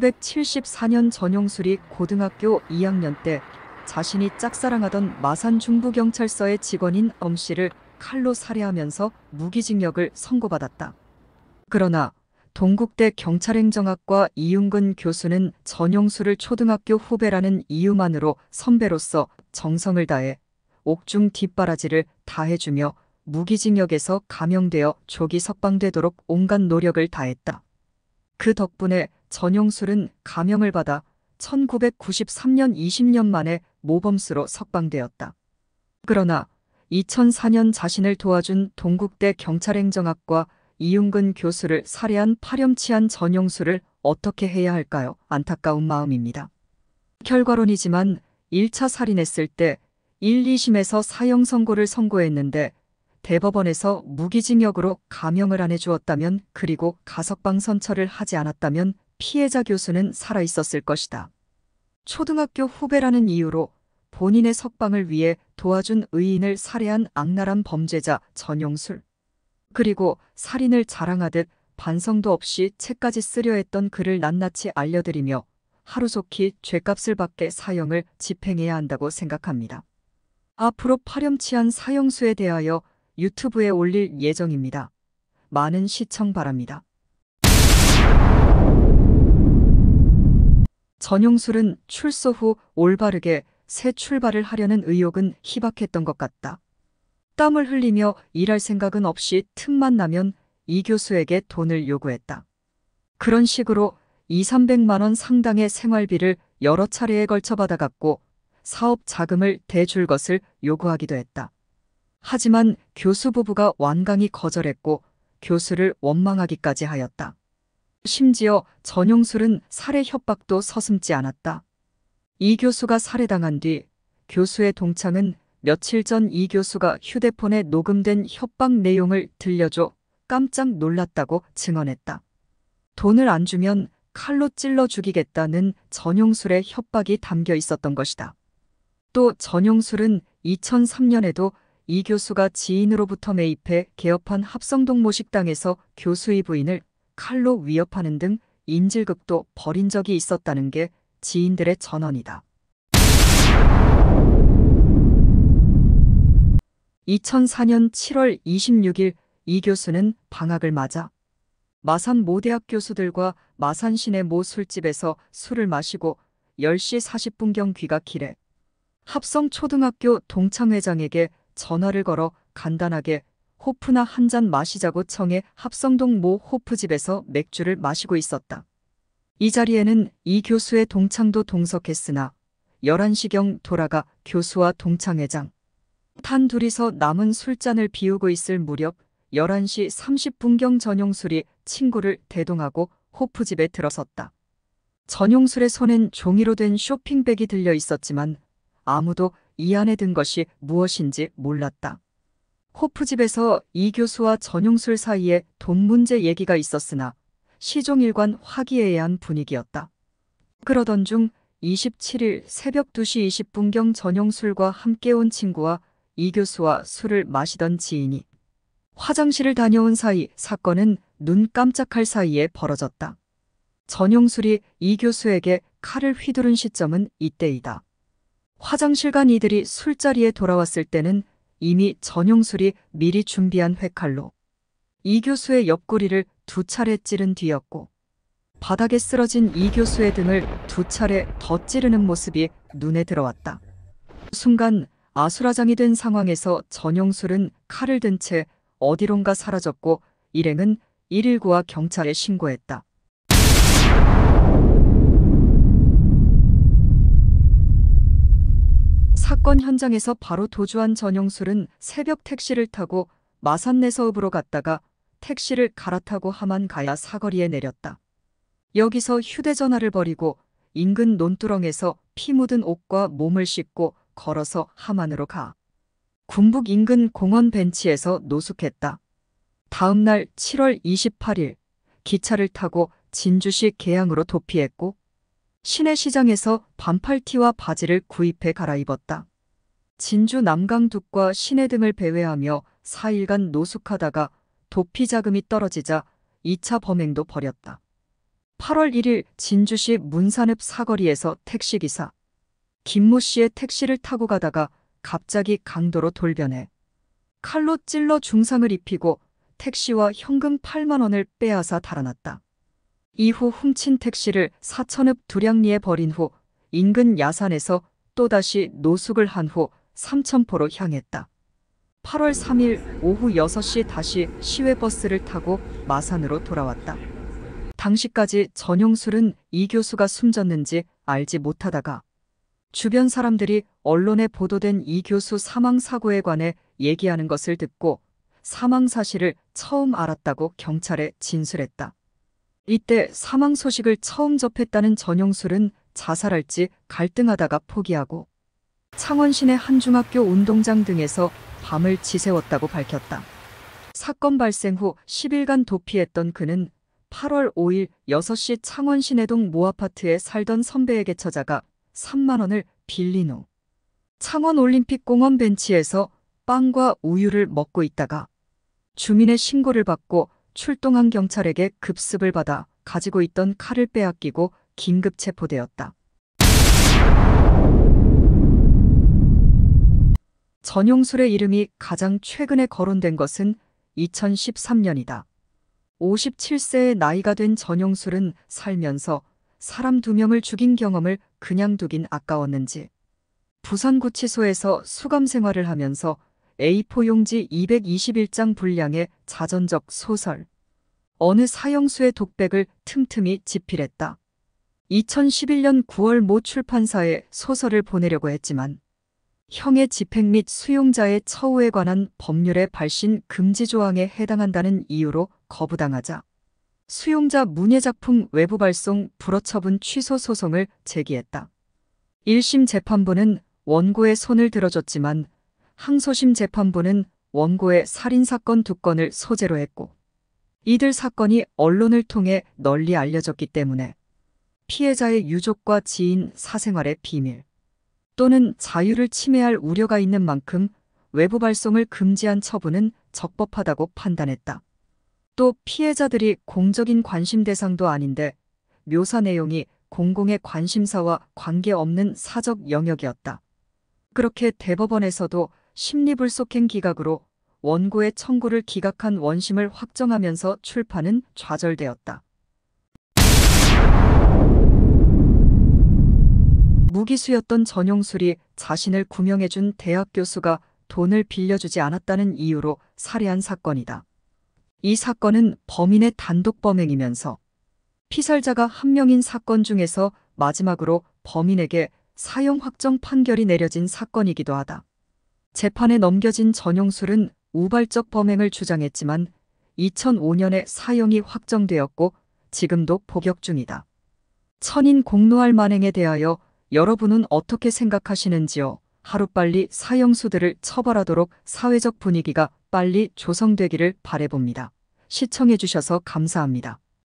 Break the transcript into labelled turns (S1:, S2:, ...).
S1: 1974년 전용술이 고등학교 2학년 때 자신이 짝사랑하던 마산 중부경찰서의 직원인 엄 씨를 칼로 살해하면서 무기징역을 선고받았다. 그러나 동국대 경찰행정학과 이윤근 교수는 전용수를 초등학교 후배라는 이유만으로 선배로서 정성을 다해 옥중 뒷바라지를 다해주며 무기징역에서 감형되어 조기 석방되도록 온갖 노력을 다했다. 그 덕분에 전용술은 감형을 받아 1993년 20년 만에 모범수로 석방되었다. 그러나 2004년 자신을 도와준 동국대 경찰행정학과 이윤근 교수를 살해한 파렴치한 전용수를 어떻게 해야 할까요? 안타까운 마음입니다. 결과론이지만 1차 살인했을 때 1, 2심에서 사형 선고를 선고했는데 대법원에서 무기징역으로 감형을 안 해주었다면 그리고 가석방선처를 하지 않았다면 피해자 교수는 살아있었을 것이다. 초등학교 후배라는 이유로 본인의 석방을 위해 도와준 의인을 살해한 악랄한 범죄자 전용술. 그리고 살인을 자랑하듯 반성도 없이 책까지 쓰려 했던 그를 낱낱이 알려드리며 하루속히 죄값을 받게 사형을 집행해야 한다고 생각합니다. 앞으로 파렴치한 사형수에 대하여 유튜브에 올릴 예정입니다. 많은 시청 바랍니다. 전용술은 출소 후 올바르게 새 출발을 하려는 의욕은 희박했던 것 같다. 땀을 흘리며 일할 생각은 없이 틈만 나면 이 교수에게 돈을 요구했다. 그런 식으로 2, 300만 원 상당의 생활비를 여러 차례에 걸쳐 받아갔고 사업 자금을 대줄 것을 요구하기도 했다. 하지만 교수 부부가 완강히 거절했고 교수를 원망하기까지 하였다. 심지어 전용술은 살해 협박도 서슴지 않았다. 이 교수가 살해당한 뒤 교수의 동창은 며칠 전 이 교수가 휴대폰에 녹음된 협박 내용을 들려줘 깜짝 놀랐다고 증언했다. 돈을 안 주면 칼로 찔러 죽이겠다는 전용술의 협박이 담겨 있었던 것이다. 또 전용술은 2003년에도 이 교수가 지인으로부터 매입해 개업한 합성동 모식당에서 교수의 부인을 칼로 위협하는 등 인질극도 벌인 적이 있었다는 게 지인들의 전언이다. 2004년 7월 26일 이 교수는 방학을 맞아 마산 모대학 교수들과 마산 시내 모 술집에서 술을 마시고 10시 40분경 귀가길에 합성 초등학교 동창회장에게 전화를 걸어 간단하게 호프나 한 잔 마시자고 청해 합성동 모 호프집에서 맥주를 마시고 있었다. 이 자리에는 이 교수의 동창도 동석했으나 11시경 돌아가 교수와 동창회장, 탄 둘이서 남은 술잔을 비우고 있을 무렵 11시 30분경 전용술이 친구를 대동하고 호프집에 들어섰다. 전용술의 손엔 종이로 된 쇼핑백이 들려 있었지만 아무도 이 안에 든 것이 무엇인지 몰랐다. 호프집에서 이 교수와 전용술 사이에 돈 문제 얘기가 있었으나 시종일관 화기애애한 분위기였다. 그러던 중 27일 새벽 2시 20분경 전용술과 함께 온 친구와 이 교수와 술을 마시던 지인이 화장실을 다녀온 사이 사건은 눈 깜짝할 사이에 벌어졌다. 전용술이 이 교수에게 칼을 휘두른 시점은 이때이다. 화장실 간 이들이 술자리에 돌아왔을 때는 이미 전용술이 미리 준비한 회칼로 이 교수의 옆구리를 두 차례 찌른 뒤였고 바닥에 쓰러진 이 교수의 등을 두 차례 더 찌르는 모습이 눈에 들어왔다. 순간 아수라장이 된 상황에서 전용술은 칼을 든 채 어디론가 사라졌고 일행은 119와 경찰에 신고했다. 사건 현장에서 바로 도주한 전용술은 새벽 택시를 타고 마산 내서읍으로 갔다가 택시를 갈아타고 하만 가야 사거리에 내렸다. 여기서 휴대전화를 버리고 인근 논두렁에서 피 묻은 옷과 몸을 씻고 걸어서 하만으로 가. 군북 인근 공원 벤치에서 노숙했다. 다음 날 7월 28일 기차를 타고 진주시 계양으로 도피했고 시내 시장에서 반팔티와 바지를 구입해 갈아입었다. 진주 남강둑과 시내 등을 배회하며 4일간 노숙하다가 도피 자금이 떨어지자 2차 범행도 벌였다. 8월 1일 진주시 문산읍 사거리에서 택시기사 김모 씨의 택시를 타고 가다가 갑자기 강도로 돌변해 칼로 찔러 중상을 입히고 택시와 현금 8만 원을 빼앗아 달아났다. 이후 훔친 택시를 사천읍 두량리에 버린 후 인근 야산에서 또다시 노숙을 한후 3천포로 향했다. 8월 3일 오후 6시 다시 시외버스를 타고 마산으로 돌아왔다. 당시까지 전용술은 이 교수가 숨졌는지 알지 못하다가 주변 사람들이 언론에 보도된 이 교수 사망 사고에 관해 얘기하는 것을 듣고 사망 사실을 처음 알았다고 경찰에 진술했다. 이때 사망 소식을 처음 접했다는 전용술은 자살할지 갈등하다가 포기하고 창원시내 한 중학교 운동장 등에서 밤을 지새웠다고 밝혔다. 사건 발생 후 10일간 도피했던 그는 8월 5일 6시 창원 시내동 모 아파트에 살던 선배에게 찾아가 3만 원을 빌린 후 창원 올림픽 공원 벤치에서 빵과 우유를 먹고 있다가 주민의 신고를 받고 출동한 경찰에게 급습을 받아 가지고 있던 칼을 빼앗기고 긴급 체포되었다. 전용술의 이름이 가장 최근에 거론된 것은 2013년이다. 57세의 나이가 된 전용술은 살면서 사람 두 명을 죽인 경험을 그냥 두긴 아까웠는지 부산구치소에서 수감 생활을 하면서 A4 용지 221장 분량의 자전적 소설 어느 사형수의 독백을 틈틈이 집필했다. 2011년 9월 모 출판사에 소설을 보내려고 했지만 형의 집행 및 수용자의 처우에 관한 법률의 발신 금지 조항에 해당한다는 이유로 거부당하자 수용자 문예작품 외부 발송 불어처분 취소 소송을 제기했다. 1심 재판부는 원고의 손을 들어줬지만 항소심 재판부는 원고의 살인사건 두 건을 소재로 했고 이들 사건이 언론을 통해 널리 알려졌기 때문에 피해자의 유족과 지인 사생활의 비밀, 또는 자유를 침해할 우려가 있는 만큼 외부 발송을 금지한 처분은 적법하다고 판단했다. 또 피해자들이 공적인 관심 대상도 아닌데 묘사 내용이 공공의 관심사와 관계없는 사적 영역이었다. 그렇게 대법원에서도 심리불속행 기각으로 원고의 청구를 기각한 원심을 확정하면서 출판은 좌절되었다. 무기수였던 전용술이 자신을 구명해준 대학 교수가 돈을 빌려주지 않았다는 이유로 살해한 사건이다. 이 사건은 범인의 단독 범행이면서 피살자가 한 명인 사건 중에서 마지막으로 범인에게 사형 확정 판결이 내려진 사건이기도 하다. 재판에 넘겨진 전용술은 우발적 범행을 주장했지만 2005년에 사형이 확정되었고 지금도 복역 중이다. 천인 공노할 만행에 대하여 여러분은 어떻게 생각하시는지요? 하루빨리 사형수들을 처벌하도록 사회적 분위기가 빨리 조성되기를 바래봅니다. 시청해주셔서 감사합니다.